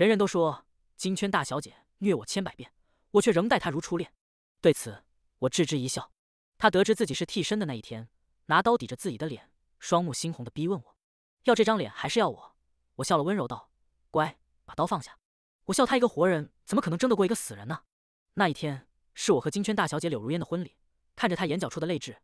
人人都说金圈大小姐虐我千百遍，我却仍待她如初恋。对此，我置之一笑。她得知自己是替身的那一天，拿刀抵着自己的脸，双目猩红的逼问我，要这张脸还是要我？我笑了，温柔道：“乖，把刀放下。”我笑，她一个活人怎么可能争得过一个死人呢？那一天是我和金圈大小姐柳如烟的婚礼，看着她眼角处的泪痣，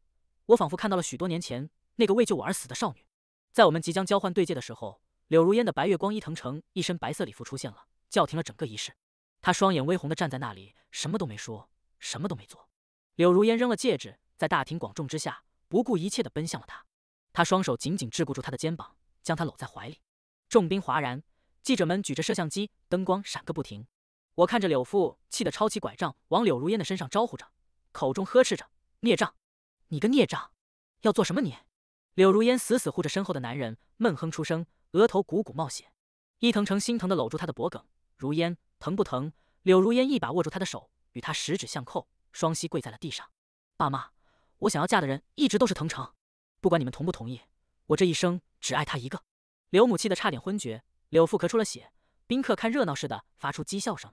我仿佛看到了许多年前那个为救我而死的少女。在我们即将交换对戒的时候。柳如烟的白月光伊藤城一身白色礼服出现了，叫停了整个仪式。他双眼微红的站在那里，什么都没说，什么都没做。柳如烟扔了戒指，在大庭广众之下不顾一切的奔向了他。他双手紧紧桎梏住他的肩膀，将他搂在怀里。众兵哗然，记者们举着摄像机，灯光闪个不停。我看着柳父气得抄起拐杖往柳如烟的身上招呼着，口中呵斥着：“孽障，你个孽障，要做什么你？”柳如烟死死护着身后的男人，闷哼出声。额头鼓鼓冒血，伊藤诚心疼的搂住他的脖颈，如烟疼不疼？柳如烟一把握住他的手，与他十指相扣，双膝跪在了地上。爸妈，我想要嫁的人一直都是藤诚，不管你们同不同意，我这一生只爱他一个。柳母气得差点昏厥，柳父咳出了血，宾客看热闹似的发出讥笑声。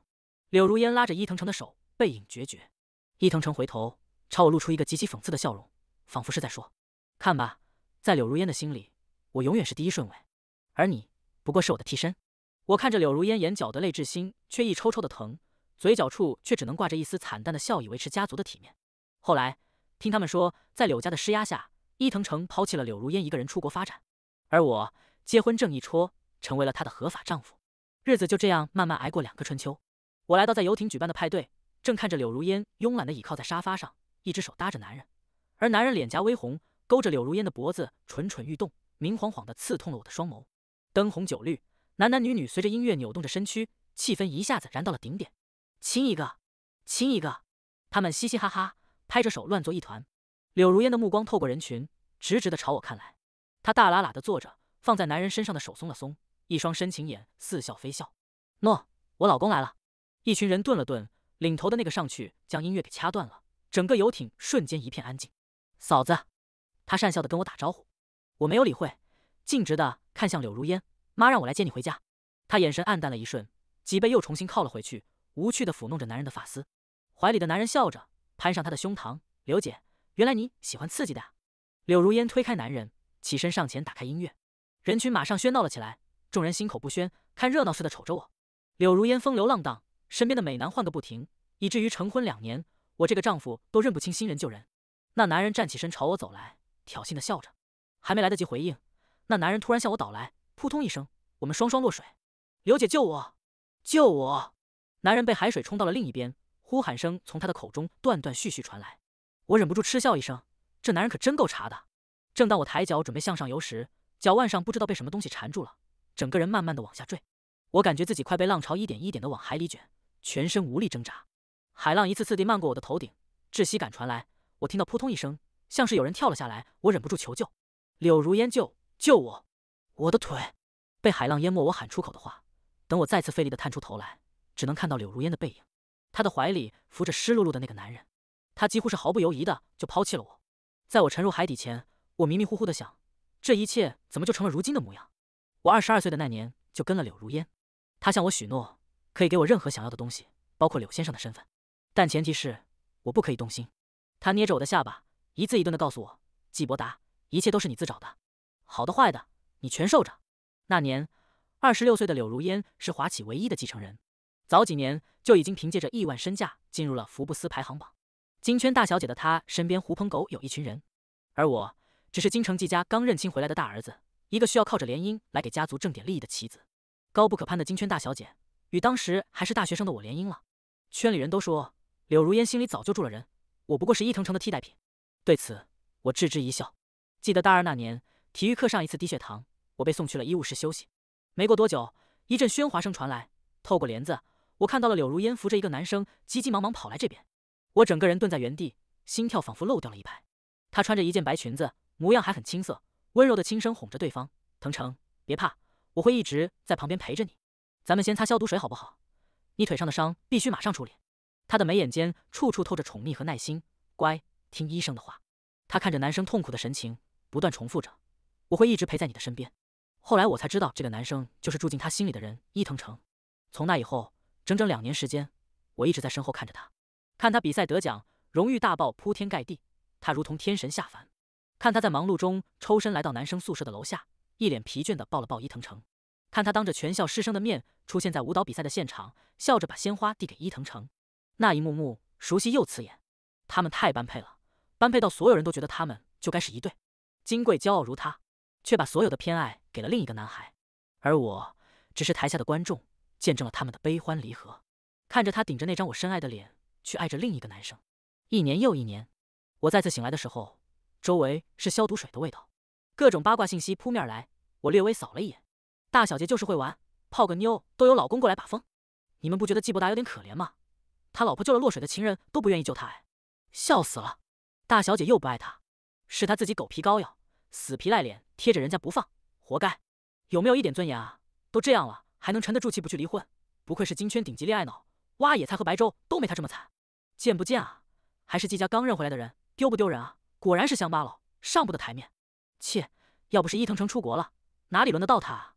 柳如烟拉着伊藤诚的手，背影决绝。伊藤诚回头朝我露出一个极其讽刺的笑容，仿佛是在说：“看吧，在柳如烟的心里，我永远是第一顺位。”而你，不过是我的替身。我看着柳如烟眼角的泪至心，却一抽抽的疼，嘴角处却只能挂着一丝惨淡的笑意，维持家族的体面。后来听他们说，在柳家的施压下，伊藤诚抛弃了柳如烟一个人出国发展，而我结婚证一戳，成为了他的合法丈夫。日子就这样慢慢挨过两个春秋。我来到在游艇举办的派对，正看着柳如烟慵懒的倚靠在沙发上，一只手搭着男人，而男人脸颊微红，勾着柳如烟的脖子，蠢蠢欲动，明晃晃的刺痛了我的双眸。灯红酒绿，男男女女随着音乐扭动着身躯，气氛一下子燃到了顶点。亲一个，亲一个，他们嘻嘻哈哈，拍着手乱作一团。柳如烟的目光透过人群，直直的朝我看来。她大喇喇的坐着，放在男人身上的手松了松，一双深情眼似笑非笑。诺，我老公来了。一群人顿了顿，领头的那个上去将音乐给掐断了，整个游艇瞬间一片安静。嫂子，他讪笑的跟我打招呼，我没有理会，径直的。看向柳如烟，妈让我来接你回家。她眼神暗淡了一瞬，脊背又重新靠了回去，无趣的抚弄着男人的发丝。怀里的男人笑着攀上她的胸膛。刘姐，原来你喜欢刺激的。柳如烟推开男人，起身上前打开音乐，人群马上喧闹了起来，众人心口不宣，看热闹似的瞅着我。柳如烟风流浪荡，身边的美男换个不停，以至于成婚两年，我这个丈夫都认不清新人旧人。那男人站起身朝我走来，挑衅的笑着，还没来得及回应。那男人突然向我倒来，扑通一声，我们双双落水。刘姐救我，救我！男人被海水冲到了另一边，呼喊声从他的口中断断续续传来。我忍不住嗤笑一声，这男人可真够茶的。正当我抬脚准备向上游时，脚腕上不知道被什么东西缠住了，整个人慢慢的往下坠。我感觉自己快被浪潮一点一点的往海里卷，全身无力挣扎。海浪一次次地漫过我的头顶，窒息感传来。我听到扑通一声，像是有人跳了下来。我忍不住求救：“柳如烟救！”救我！我的腿被海浪淹没。我喊出口的话，等我再次费力的探出头来，只能看到柳如烟的背影。她的怀里扶着湿漉漉的那个男人，她几乎是毫不犹豫的就抛弃了我。在我沉入海底前，我迷迷糊糊的想，这一切怎么就成了如今的模样？我二十二岁的那年就跟了柳如烟，她向我许诺，可以给我任何想要的东西，包括柳先生的身份，但前提是我不可以动心。她捏着我的下巴，一字一顿的告诉我：“季伯达，一切都是你自找的。”好的坏的，你全受着。那年，二十六岁的柳如烟是华企唯一的继承人，早几年就已经凭借着亿万身价进入了福布斯排行榜。金圈大小姐的她身边狐朋狗友一群人，而我只是京城季家刚认亲回来的大儿子，一个需要靠着联姻来给家族挣点利益的棋子。高不可攀的金圈大小姐与当时还是大学生的我联姻了，圈里人都说柳如烟心里早就住了人，我不过是伊藤城的替代品。对此，我置之一笑。记得大二那年。体育课上一次低血糖，我被送去了医务室休息。没过多久，一阵喧哗声传来，透过帘子，我看到了柳如烟扶着一个男生，急急忙忙跑来这边。我整个人蹲在原地，心跳仿佛漏掉了一拍。她穿着一件白裙子，模样还很青涩，温柔的轻声哄着对方：“腾成，别怕，我会一直在旁边陪着你。咱们先擦消毒水好不好？你腿上的伤必须马上处理。”她的眉眼间处处透着宠溺和耐心，乖，听医生的话。她看着男生痛苦的神情，不断重复着。我会一直陪在你的身边。后来我才知道，这个男生就是住进他心里的人伊藤城。从那以后，整整两年时间，我一直在身后看着他，看他比赛得奖，荣誉大爆铺天盖地，他如同天神下凡；看他在忙碌中抽身来到男生宿舍的楼下，一脸疲倦的抱了抱伊藤城；看他当着全校师生的面出现在舞蹈比赛的现场，笑着把鲜花递给伊藤城。那一幕幕熟悉又刺眼，他们太般配了，般配到所有人都觉得他们就该是一对。金贵骄傲如他。却把所有的偏爱给了另一个男孩，而我只是台下的观众，见证了他们的悲欢离合。看着他顶着那张我深爱的脸，去爱着另一个男生，一年又一年。我再次醒来的时候，周围是消毒水的味道，各种八卦信息扑面而来。我略微扫了一眼，大小姐就是会玩，泡个妞都有老公过来把风。你们不觉得季伯达有点可怜吗？他老婆救了落水的情人都不愿意救他，哎，笑死了。大小姐又不爱他，是他自己狗皮膏药，死皮赖脸。贴着人家不放，活该！有没有一点尊严啊？都这样了，还能沉得住气不去离婚？不愧是金圈顶级恋爱脑，挖野菜和白粥都没他这么惨。贱不贱啊？还是季家刚认回来的人，丢不丢人啊？果然是乡巴佬，上不得台面。切！要不是伊藤城出国了，哪里轮得到他啊？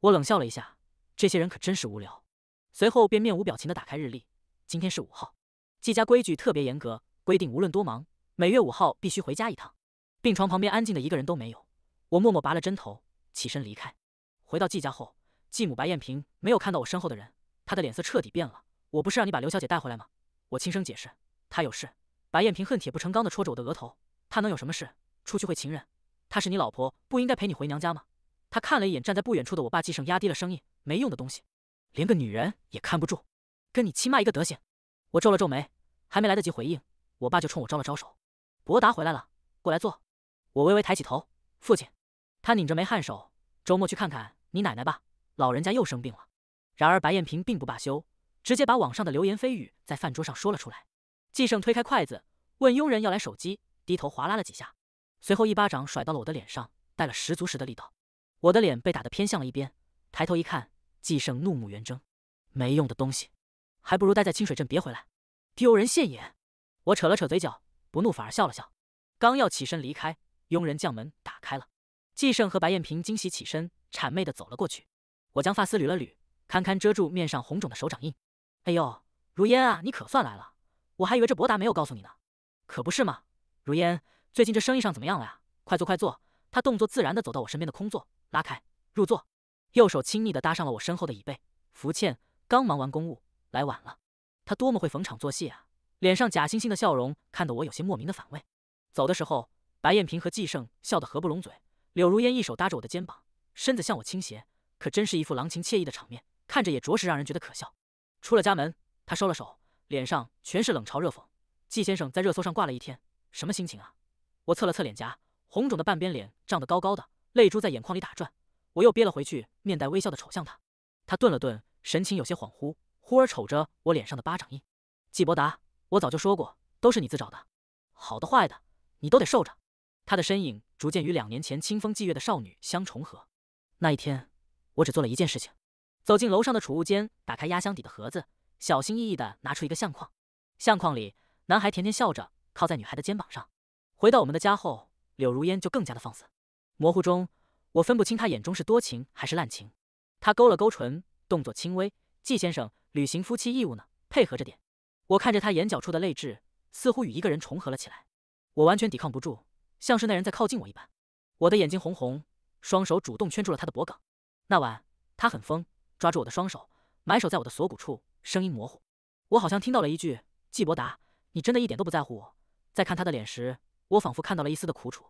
我冷笑了一下，这些人可真是无聊。随后便面无表情的打开日历，今天是五号。季家规矩特别严格，规定无论多忙，每月五号必须回家一趟。病床旁边安静的一个人都没有。我默默拔了针头，起身离开。回到季家后，继母白艳萍没有看到我身后的人，她的脸色彻底变了。我不是让你把刘小姐带回来吗？我轻声解释。她有事。白艳萍恨铁不成钢地戳着我的额头。她能有什么事？出去会情人？她是你老婆，不应该陪你回娘家吗？她看了一眼站在不远处的我爸季胜，压低了声音：“没用的东西，连个女人也看不住，跟你亲妈一个德行。”我皱了皱眉，还没来得及回应，我爸就冲我招了招手：“博达回来了，过来坐。”我微微抬起头，父亲。他拧着眉颔首，周末去看看你奶奶吧，老人家又生病了。然而白艳萍并不罢休，直接把网上的流言蜚语在饭桌上说了出来。季胜推开筷子，问佣人要来手机，低头划拉了几下，随后一巴掌甩到了我的脸上，带了十足十的力道。我的脸被打得偏向了一边，抬头一看，季胜怒目圆睁，没用的东西，还不如待在清水镇别回来，丢人现眼。我扯了扯嘴角，不怒反而笑了笑，刚要起身离开，佣人将门打开了。季胜和白艳萍惊喜起身，谄媚的走了过去。我将发丝捋了捋，堪堪遮住面上红肿的手掌印。哎呦，如烟啊，你可算来了，我还以为这博达没有告诉你呢。可不是嘛，如烟，最近这生意上怎么样了呀？快坐，快坐。他动作自然的走到我身边的空座，拉开入座，右手亲昵的搭上了我身后的椅背。福倩刚忙完公务，来晚了。他多么会逢场作戏啊！脸上假惺惺的笑容看得我有些莫名的反胃。走的时候，白艳萍和季胜笑得合不拢嘴。柳如烟一手搭着我的肩膀，身子向我倾斜，可真是一副郎情妾意的场面，看着也着实让人觉得可笑。出了家门，她收了手，脸上全是冷嘲热讽。季先生在热搜上挂了一天，什么心情啊？我侧了侧脸颊，红肿的半边脸涨得高高的，泪珠在眼眶里打转，我又憋了回去，面带微笑的瞅向他。他顿了顿，神情有些恍惚，忽而瞅着我脸上的巴掌印。季伯达，我早就说过，都是你自找的，好的坏的，你都得受着。他的身影。逐渐与两年前清风霁月的少女相重合。那一天，我只做了一件事情：走进楼上的储物间，打开压箱底的盒子，小心翼翼地拿出一个相框。相框里，男孩甜甜笑着，靠在女孩的肩膀上。回到我们的家后，柳如烟就更加的放肆。模糊中，我分不清她眼中是多情还是滥情。她勾了勾唇，动作轻微。季先生，履行夫妻义务呢，配合着点。我看着她眼角处的泪痣，似乎与一个人重合了起来。我完全抵抗不住。像是那人在靠近我一般，我的眼睛红红，双手主动圈住了他的脖颈。那晚他很疯，抓住我的双手，埋手在我的锁骨处，声音模糊。我好像听到了一句：“季伯达，你真的一点都不在乎我。”在看他的脸时，我仿佛看到了一丝的苦楚。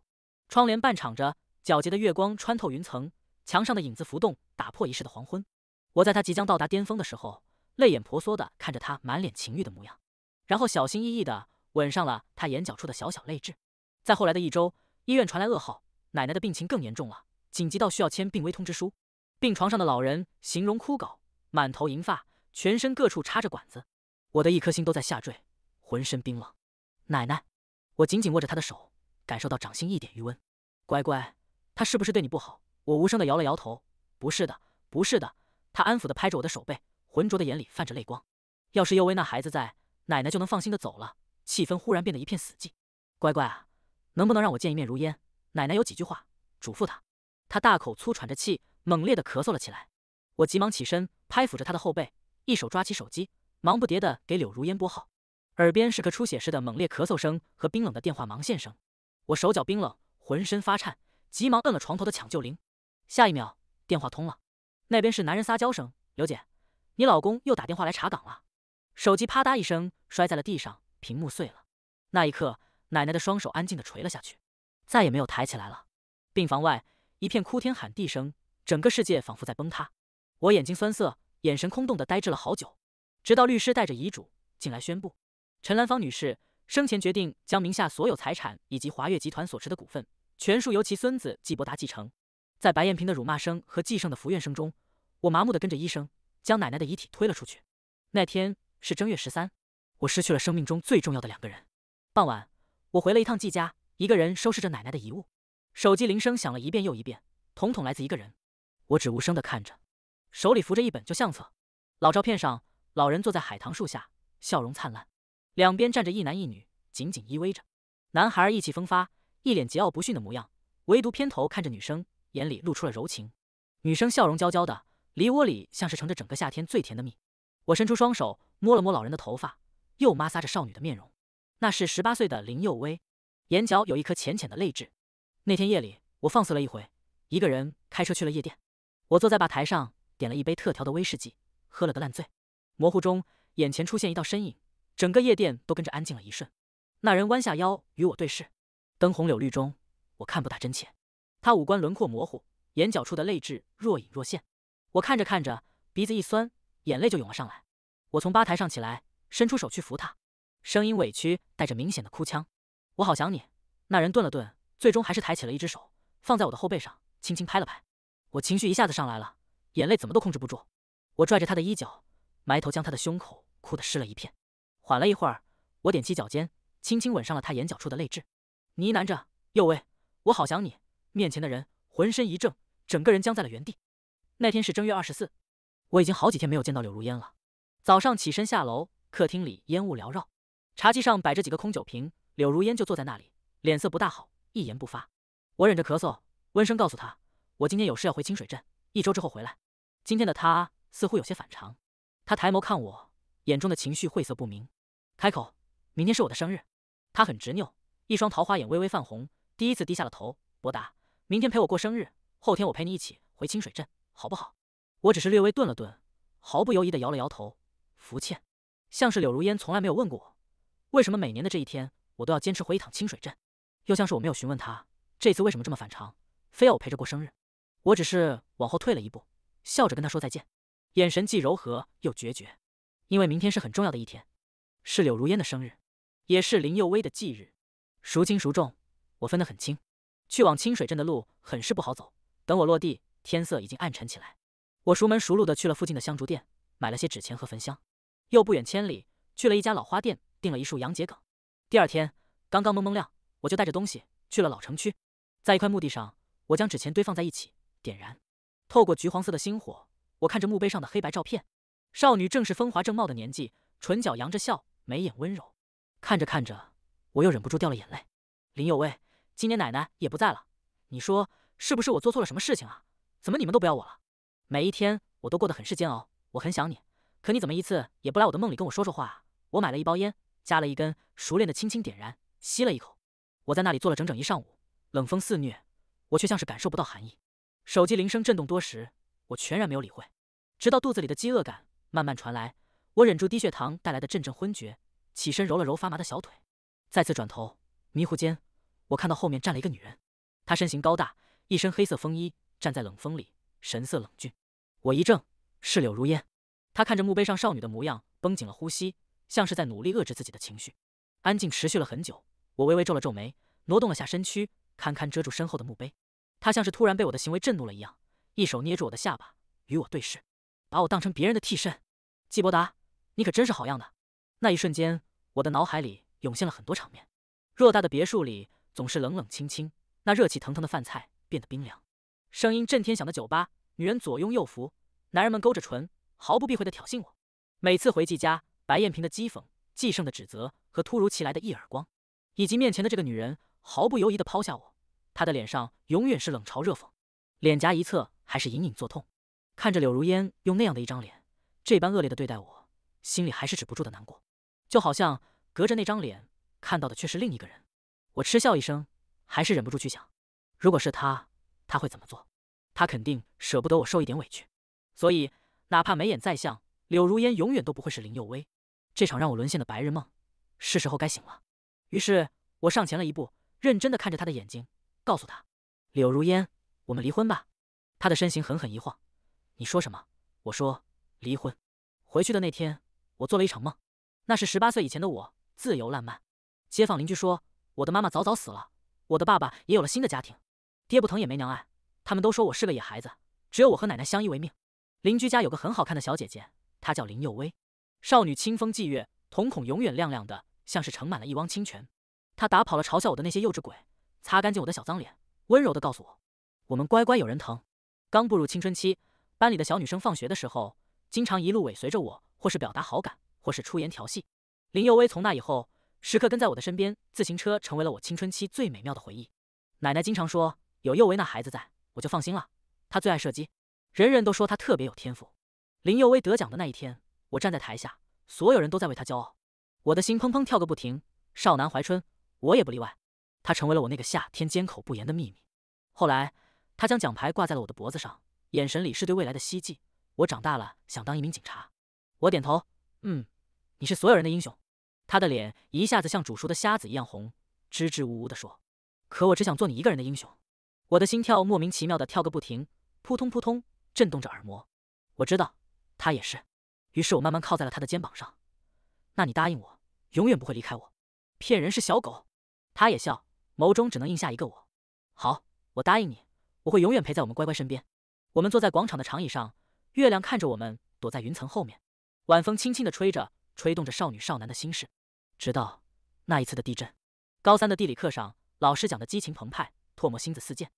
窗帘半敞着，皎洁的月光穿透云层，墙上的影子浮动，打破一世的黄昏。我在他即将到达巅峰的时候，泪眼婆娑的看着他满脸情欲的模样，然后小心翼翼的吻上了他眼角处的小小泪痣。在后来的一周，医院传来噩耗，奶奶的病情更严重了，紧急到需要签病危通知书。病床上的老人形容枯槁，满头银发，全身各处插着管子，我的一颗心都在下坠，浑身冰冷。奶奶，我紧紧握着她的手，感受到掌心一点余温。乖乖，他是不是对你不好？我无声的摇了摇头，不是的，不是的。他安抚的拍着我的手背，浑浊的眼里泛着泪光。要是佑威那孩子在，奶奶就能放心的走了。气氛忽然变得一片死寂。乖乖啊！能不能让我见一面如烟？奶奶有几句话嘱咐她。他大口粗喘着气，猛烈的咳嗽了起来。我急忙起身，拍抚着他的后背，一手抓起手机，忙不迭的给柳如烟拨号。耳边是个出血似的猛烈咳嗽声和冰冷的电话忙线声。我手脚冰冷，浑身发颤，急忙摁了床头的抢救铃。下一秒，电话通了，那边是男人撒娇声：“刘姐，你老公又打电话来查岗了。”手机啪嗒一声摔在了地上，屏幕碎了。那一刻。奶奶的双手安静地垂了下去，再也没有抬起来了。病房外一片哭天喊地声，整个世界仿佛在崩塌。我眼睛酸涩，眼神空洞地呆滞了好久，直到律师带着遗嘱进来宣布：“陈兰芳女士生前决定将名下所有财产以及华越集团所持的股份，全数由其孙子季伯达继承。”在白艳萍的辱骂声和季胜的服愿声中，我麻木地跟着医生将奶奶的遗体推了出去。那天是正月十三，我失去了生命中最重要的两个人。傍晚。我回了一趟季家，一个人收拾着奶奶的遗物，手机铃声响了一遍又一遍，统统来自一个人。我只无声的看着，手里扶着一本旧相册，老照片上，老人坐在海棠树下，笑容灿烂，两边站着一男一女，紧紧依偎着。男孩意气风发，一脸桀骜不驯的模样，唯独偏头看着女生，眼里露出了柔情。女生笑容娇娇的，梨窝里像是盛着整个夏天最甜的蜜。我伸出双手摸了摸老人的头发，又摩挲着少女的面容。那是十八岁的林幼薇，眼角有一颗浅浅的泪痣。那天夜里，我放肆了一回，一个人开车去了夜店。我坐在吧台上，点了一杯特调的威士忌，喝了个烂醉。模糊中，眼前出现一道身影，整个夜店都跟着安静了一瞬。那人弯下腰与我对视，灯红柳绿中，我看不大真切。他五官轮廓模糊，眼角处的泪痣若隐若现。我看着看着，鼻子一酸，眼泪就涌了上来。我从吧台上起来，伸出手去扶他。声音委屈，带着明显的哭腔，我好想你。那人顿了顿，最终还是抬起了一只手，放在我的后背上，轻轻拍了拍。我情绪一下子上来了，眼泪怎么都控制不住。我拽着他的衣角，埋头将他的胸口哭得湿了一片。缓了一会儿，我踮起脚尖，轻轻吻上了他眼角处的泪痣，呢喃着：“哟喂，我好想你。”面前的人浑身一怔，整个人僵在了原地。那天是正月二十四，我已经好几天没有见到柳如烟了。早上起身下楼，客厅里烟雾缭绕。茶几上摆着几个空酒瓶，柳如烟就坐在那里，脸色不大好，一言不发。我忍着咳嗽，温声告诉他：“我今天有事要回清水镇，一周之后回来。”今天的他似乎有些反常，他抬眸看我，眼中的情绪晦涩不明。开口：“明天是我的生日。”他很执拗，一双桃花眼微微泛红，第一次低下了头。博答：“明天陪我过生日，后天我陪你一起回清水镇，好不好？我只是略微顿了顿，毫不犹豫的摇了摇头。福欠，像是柳如烟从来没有问过我。为什么每年的这一天，我都要坚持回一趟清水镇？又像是我没有询问他这次为什么这么反常，非要我陪着过生日。我只是往后退了一步，笑着跟他说再见，眼神既柔和又决绝。因为明天是很重要的一天，是柳如烟的生日，也是林幼薇的忌日，孰轻孰重，我分得很清。去往清水镇的路很是不好走，等我落地，天色已经暗沉起来。我熟门熟路的去了附近的香烛店，买了些纸钱和焚香，又不远千里去了一家老花店。订了一束洋桔梗。第二天，刚刚蒙蒙亮，我就带着东西去了老城区，在一块墓地上，我将纸钱堆放在一起，点燃。透过橘黄色的星火，我看着墓碑上的黑白照片，少女正是风华正茂的年纪，唇角扬着笑，眉眼温柔。看着看着，我又忍不住掉了眼泪。林有为，今年奶奶也不在了，你说是不是我做错了什么事情啊？怎么你们都不要我了？每一天我都过得很是煎熬，我很想你，可你怎么一次也不来我的梦里跟我说说话？我买了一包烟。夹了一根，熟练的轻轻点燃，吸了一口。我在那里坐了整整一上午，冷风肆虐，我却像是感受不到寒意。手机铃声震动多时，我全然没有理会，直到肚子里的饥饿感慢慢传来，我忍住低血糖带来的阵阵昏厥，起身揉了揉发麻的小腿，再次转头，迷糊间，我看到后面站了一个女人。她身形高大，一身黑色风衣，站在冷风里，神色冷峻。我一怔，是柳如烟。她看着墓碑上少女的模样，绷紧了呼吸。像是在努力遏制自己的情绪，安静持续了很久。我微微皱了皱眉，挪动了下身躯，堪堪遮住身后的墓碑。他像是突然被我的行为震怒了一样，一手捏住我的下巴，与我对视，把我当成别人的替身。季伯达，你可真是好样的！那一瞬间，我的脑海里涌现了很多场面。偌大的别墅里总是冷冷清清，那热气腾腾的饭菜变得冰凉。声音震天响的酒吧，女人左拥右扶，男人们勾着唇，毫不避讳的挑衅我。每次回季家。白艳萍的讥讽、季胜的指责和突如其来的一耳光，以及面前的这个女人毫不犹豫的抛下我，她的脸上永远是冷嘲热讽，脸颊一侧还是隐隐作痛。看着柳如烟用那样的一张脸，这般恶劣的对待我，心里还是止不住的难过，就好像隔着那张脸看到的却是另一个人。我嗤笑一声，还是忍不住去想，如果是他，他会怎么做？他肯定舍不得我受一点委屈，所以哪怕眉眼再像，柳如烟永远都不会是林幼薇。这场让我沦陷的白日梦，是时候该醒了。于是，我上前了一步，认真的看着他的眼睛，告诉他：“柳如烟，我们离婚吧。”他的身形狠狠一晃。你说什么？我说离婚。回去的那天，我做了一场梦，那是十八岁以前的我，自由烂漫。街坊邻居说，我的妈妈早早死了，我的爸爸也有了新的家庭，爹不疼也没娘爱，他们都说我是个野孩子，只有我和奶奶相依为命。邻居家有个很好看的小姐姐，她叫林幼薇。少女清风霁月，瞳孔永远亮亮的，像是盛满了一汪清泉。她打跑了嘲笑我的那些幼稚鬼，擦干净我的小脏脸，温柔的告诉我：“我们乖乖有人疼。”刚步入青春期，班里的小女生放学的时候，经常一路尾随着我，或是表达好感，或是出言调戏。林幼薇从那以后，时刻跟在我的身边。自行车成为了我青春期最美妙的回忆。奶奶经常说：“有幼薇那孩子在，我就放心了。”她最爱射击，人人都说她特别有天赋。林幼薇得奖的那一天。我站在台下，所有人都在为他骄傲，我的心砰砰跳个不停。少男怀春，我也不例外。他成为了我那个夏天缄口不言的秘密。后来，他将奖牌挂在了我的脖子上，眼神里是对未来的希冀。我长大了，想当一名警察。我点头，嗯，你是所有人的英雄。他的脸一下子像煮熟的虾子一样红，支支吾吾地说：“可我只想做你一个人的英雄。”我的心跳莫名其妙地跳个不停，扑通扑通震动着耳膜。我知道，他也是。于是我慢慢靠在了他的肩膀上。那你答应我，永远不会离开我。骗人是小狗。他也笑，眸中只能印下一个我。好，我答应你，我会永远陪在我们乖乖身边。我们坐在广场的长椅上，月亮看着我们，躲在云层后面。晚风轻轻地吹着，吹动着少女少男的心事。直到那一次的地震。高三的地理课上，老师讲的激情澎湃，唾沫星子四溅。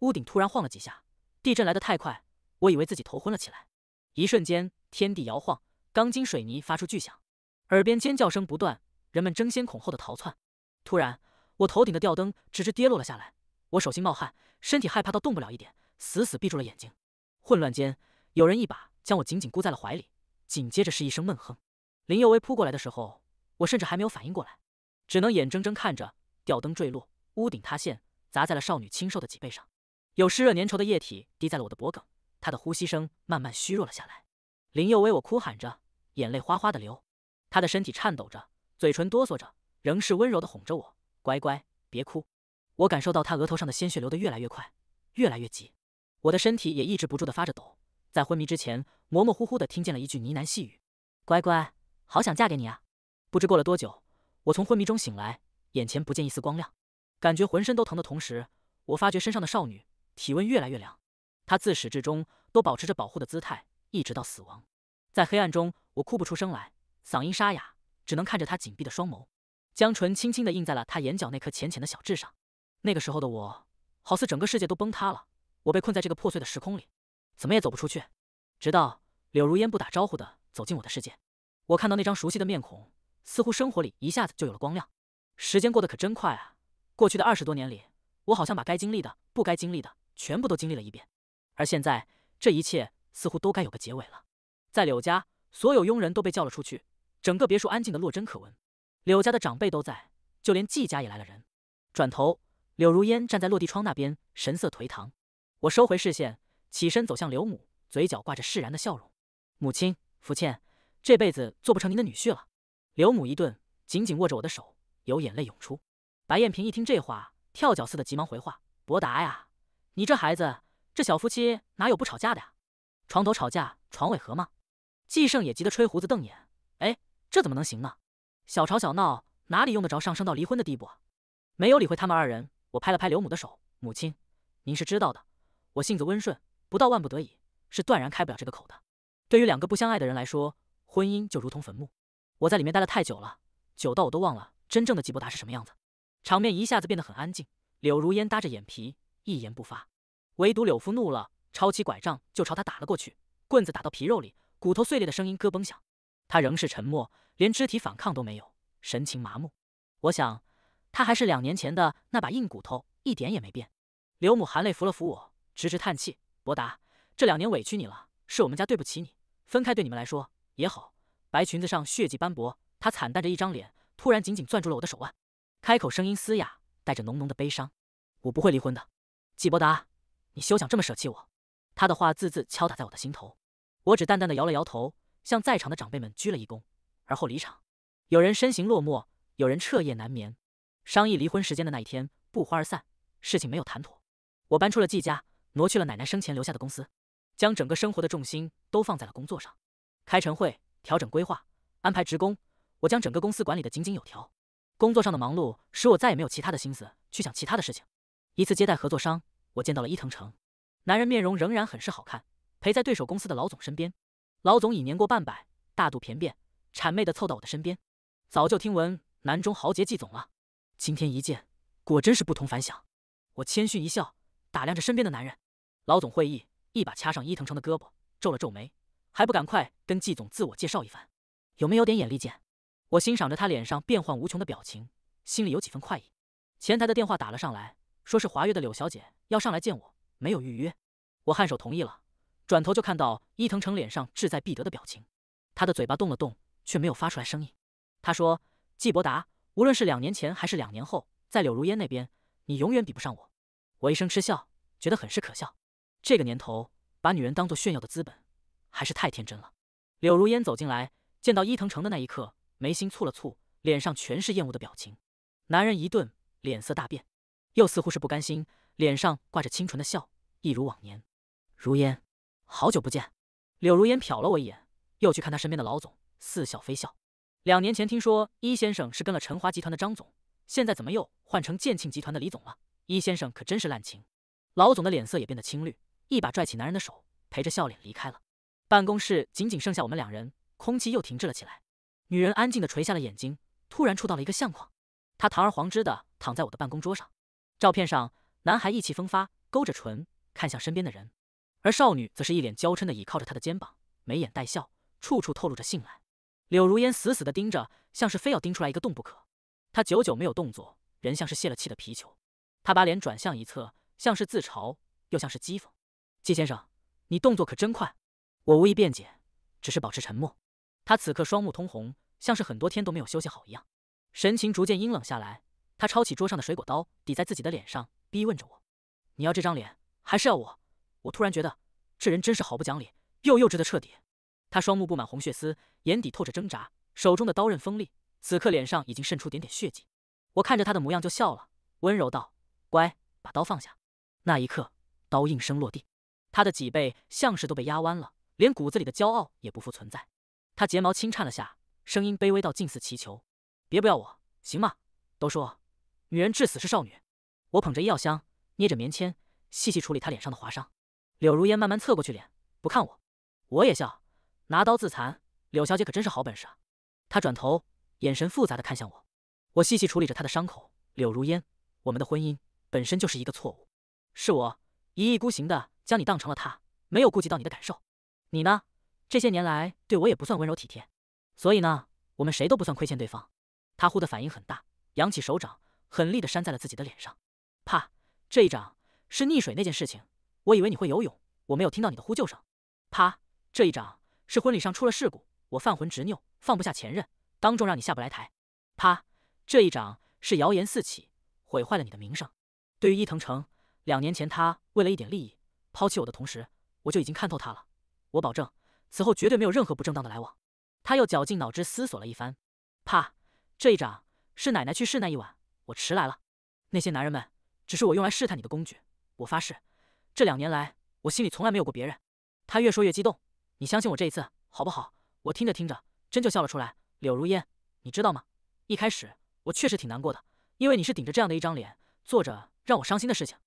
屋顶突然晃了几下，地震来得太快，我以为自己头昏了起来。一瞬间，天地摇晃，钢筋水泥发出巨响，耳边尖叫声不断，人们争先恐后的逃窜。突然，我头顶的吊灯直直跌落了下来，我手心冒汗，身体害怕到动不了一点，死死闭住了眼睛。混乱间，有人一把将我紧紧箍在了怀里，紧接着是一声闷哼。林幼薇扑过来的时候，我甚至还没有反应过来，只能眼睁睁看着吊灯坠落，屋顶塌陷，砸在了少女清瘦的脊背上，有湿热粘稠的液体滴在了我的脖颈，他的呼吸声慢慢虚弱了下来，林佑为我哭喊着，眼泪哗哗的流，他的身体颤抖着，嘴唇哆嗦着，仍是温柔的哄着我：“乖乖，别哭。”我感受到他额头上的鲜血流得越来越快，越来越急，我的身体也抑制不住的发着抖。在昏迷之前，模模糊糊的听见了一句呢喃细语：“乖乖，好想嫁给你啊。”不知过了多久，我从昏迷中醒来，眼前不见一丝光亮，感觉浑身都疼的同时，我发觉身上的少女体温越来越凉。他自始至终都保持着保护的姿态，一直到死亡。在黑暗中，我哭不出声来，嗓音沙哑，只能看着他紧闭的双眸，将唇轻轻的印在了他眼角那颗浅浅的小痣上。那个时候的我，好似整个世界都崩塌了，我被困在这个破碎的时空里，怎么也走不出去。直到柳如烟不打招呼的走进我的世界，我看到那张熟悉的面孔，似乎生活里一下子就有了光亮。时间过得可真快啊！过去的二十多年里，我好像把该经历的、不该经历的，全部都经历了一遍。而现在，这一切似乎都该有个结尾了。在柳家，所有佣人都被叫了出去，整个别墅安静的落针可闻。柳家的长辈都在，就连季家也来了人。转头，柳如烟站在落地窗那边，神色颓唐。我收回视线，起身走向柳母，嘴角挂着释然的笑容。母亲，福倩，这辈子做不成您的女婿了。柳母一顿，紧紧握着我的手，有眼泪涌出。白艳萍一听这话，跳脚似的急忙回话：“伯达呀，你这孩子！”这小夫妻哪有不吵架的呀？床头吵架床尾和吗？季胜也急得吹胡子瞪眼，哎，这怎么能行呢？小吵小闹哪里用得着上升到离婚的地步啊？没有理会他们二人，我拍了拍刘母的手，母亲，您是知道的，我性子温顺，不到万不得已，是断然开不了这个口的。对于两个不相爱的人来说，婚姻就如同坟墓。我在里面待了太久了，久到我都忘了真正的季伯达是什么样子。场面一下子变得很安静，柳如烟搭着眼皮，一言不发。唯独柳父怒了，抄起拐杖就朝他打了过去，棍子打到皮肉里，骨头碎裂的声音咯嘣响。他仍是沉默，连肢体反抗都没有，神情麻木。我想，他还是两年前的那把硬骨头，一点也没变。柳母含泪扶了扶我，直直叹气：“博达，这两年委屈你了，是我们家对不起你。分开对你们来说也好。”白裙子上血迹斑驳，她惨淡着一张脸，突然紧紧攥住了我的手腕，开口声音嘶哑，带着浓浓的悲伤：“我不会离婚的，季博达。”你休想这么舍弃我！他的话字字敲打在我的心头，我只淡淡的摇了摇头，向在场的长辈们鞠了一躬，而后离场。有人身形落寞，有人彻夜难眠。商议离婚时间的那一天，不欢而散，事情没有谈妥。我搬出了季家，挪去了奶奶生前留下的公司，将整个生活的重心都放在了工作上。开晨会，调整规划，安排职工，我将整个公司管理的井井有条。工作上的忙碌使我再也没有其他的心思去想其他的事情。一次接待合作商。我见到了伊藤城，男人面容仍然很是好看，陪在对手公司的老总身边。老总已年过半百，大肚便便，谄媚的凑到我的身边。早就听闻南中豪杰季总了，今天一见，果真是不同凡响。我谦逊一笑，打量着身边的男人。老总会意，一把掐上伊藤城的胳膊，皱了皱眉，还不赶快跟季总自我介绍一番，有没有点眼力见？我欣赏着他脸上变幻无穷的表情，心里有几分快意。前台的电话打了上来。说是华月的柳小姐要上来见我，没有预约，我颔首同意了。转头就看到伊藤诚脸上志在必得的表情，他的嘴巴动了动，却没有发出来声音。他说：“季伯达，无论是两年前还是两年后，在柳如烟那边，你永远比不上我。”我一声嗤笑，觉得很是可笑。这个年头，把女人当做炫耀的资本，还是太天真了。柳如烟走进来，见到伊藤诚的那一刻，眉心蹙了蹙，脸上全是厌恶的表情。男人一顿，脸色大变。又似乎是不甘心，脸上挂着清纯的笑，一如往年。如烟，好久不见。柳如烟瞟了我一眼，又去看他身边的老总，似笑非笑。两年前听说伊先生是跟了陈华集团的张总，现在怎么又换成建庆集团的李总了？伊先生可真是滥情。老总的脸色也变得青绿，一把拽起男人的手，陪着笑脸离开了办公室。仅仅剩下我们两人，空气又停滞了起来。女人安静的垂下了眼睛，突然触到了一个相框，她堂而皇之的躺在我的办公桌上。照片上，男孩意气风发，勾着唇看向身边的人，而少女则是一脸娇嗔的倚靠着他的肩膀，眉眼带笑，处处透露着信赖。柳如烟死死的盯着，像是非要盯出来一个洞不可。他久久没有动作，人像是泄了气的皮球。他把脸转向一侧，像是自嘲，又像是讥讽：“季先生，你动作可真快。”我无意辩解，只是保持沉默。他此刻双目通红，像是很多天都没有休息好一样，神情逐渐阴冷下来。他抄起桌上的水果刀抵在自己的脸上，逼问着我：“你要这张脸还是要我？”我突然觉得这人真是好不讲理，又幼稚的彻底。他双目布满红血丝，眼底透着挣扎，手中的刀刃锋利，此刻脸上已经渗出点点血迹。我看着他的模样就笑了，温柔道：“乖，把刀放下。”那一刻，刀应声落地。他的脊背像是都被压弯了，连骨子里的骄傲也不复存在。他睫毛轻颤了下，声音卑微到近似祈求：“别不要我行吗？都说。”女人至死是少女。我捧着医药箱，捏着棉签，细细处理她脸上的划伤。柳如烟慢慢侧过去脸，不看我。我也笑，拿刀自残，柳小姐可真是好本事啊。她转头，眼神复杂的看向我。我细细处理着她的伤口。柳如烟，我们的婚姻本身就是一个错误，是我一意孤行的将你当成了他，没有顾及到你的感受。你呢，这些年来对我也不算温柔体贴。所以呢，我们谁都不算亏欠对方。她忽的反应很大，扬起手掌。狠厉的扇在了自己的脸上，啪！这一掌是溺水那件事情，我以为你会游泳，我没有听到你的呼救声。啪！这一掌是婚礼上出了事故，我犯浑执拗，放不下前任，当众让你下不来台。啪！这一掌是谣言四起，毁坏了你的名声。对于伊藤诚，两年前他为了一点利益抛弃我的同时，我就已经看透他了。我保证，此后绝对没有任何不正当的来往。他又绞尽脑汁思索了一番，啪！这一掌是奶奶去世那一晚。我迟来了，那些男人们只是我用来试探你的工具。我发誓，这两年来我心里从来没有过别人。他越说越激动，你相信我这一次好不好？我听着听着，真就笑了出来。柳如烟，你知道吗？一开始我确实挺难过的，因为你是顶着这样的一张脸，做着让我伤心的事情。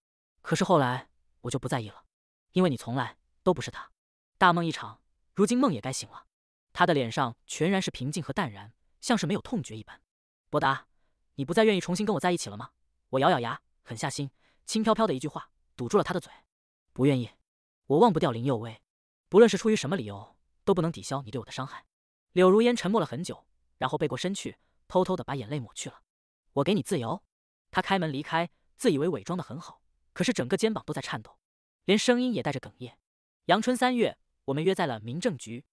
可是后来我就不在意了，因为你从来都不是他。大梦一场，如今梦也该醒了。他的脸上全然是平静和淡然，像是没有痛觉一般。博达。你不再愿意重新跟我在一起了吗？我咬咬牙，狠下心，轻飘飘的一句话堵住了他的嘴。不愿意，我忘不掉林幼薇，不论是出于什么理由，都不能抵消你对我的伤害。柳如烟沉默了很久，然后背过身去，偷偷的把眼泪抹去了。我给你自由。他开门离开，自以为伪装的很好，可是整个肩膀都在颤抖，连声音也带着哽咽。阳春三月，我们约在了民政局，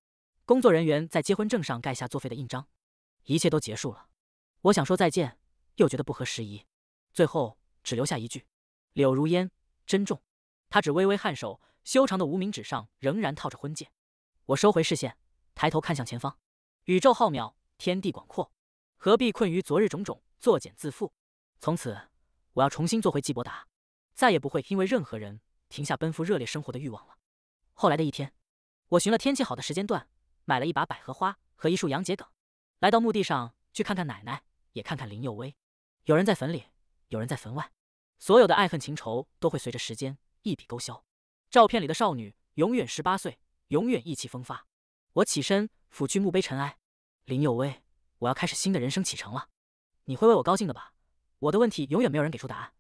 工作人员在结婚证上盖下作废的印章，一切都结束了。我想说再见。又觉得不合时宜，最后只留下一句：“柳如烟，珍重。”他只微微颔首，修长的无名指上仍然套着婚戒。我收回视线，抬头看向前方，宇宙浩渺，天地广阔，何必困于昨日种种，作茧自缚？从此，我要重新做回季伯达，再也不会因为任何人停下奔赴热烈生活的欲望了。后来的一天，我寻了天气好的时间段，买了一把百合花和一束洋桔梗，来到墓地上去看看奶奶，也看看林幼薇。有人在坟里，有人在坟外，所有的爱恨情仇都会随着时间一笔勾销。照片里的少女永远十八岁，永远意气风发。我起身抚去墓碑尘埃，林有威，我要开始新的人生启程了。你会为我高兴的吧？我的问题永远没有人给出答案。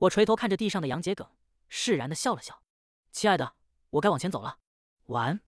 我垂头看着地上的杨桔梗，释然的笑了笑。亲爱的，我该往前走了。晚。